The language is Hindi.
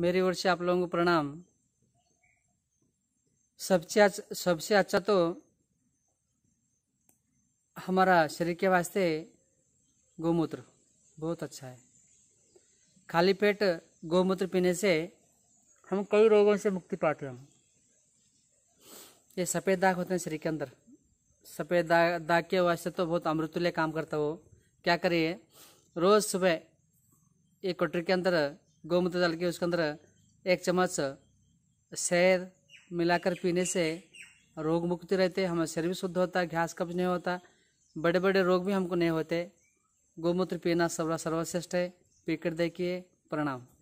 मेरी ओर से आप लोगों को प्रणाम सबसे अच्छा, सबसे अच्छा तो हमारा शरीर के वास्ते गौमूत्र बहुत अच्छा है खाली पेट गौमूत्र पीने से हम कई रोगों से मुक्ति पाते हैं ये सफ़ेद दाग होते हैं शरीर के अंदर सफ़ेद दाग दाग के वास्ते तो बहुत अमृतुल्य काम करता वो क्या करिए रोज़ सुबह एक कटरी के अंदर गौमूत्र डाल के उसके अंदर एक चम्मच शहद मिलाकर पीने से रोग मुक्ति रहते हमारा शरीर भी शुद्ध होता है घास कब्ज नहीं होता बड़े बड़े रोग भी हमको नहीं होते गौमूत्र पीना सर्वा सर्वश्रेष्ठ है पीकर देखिए प्रणाम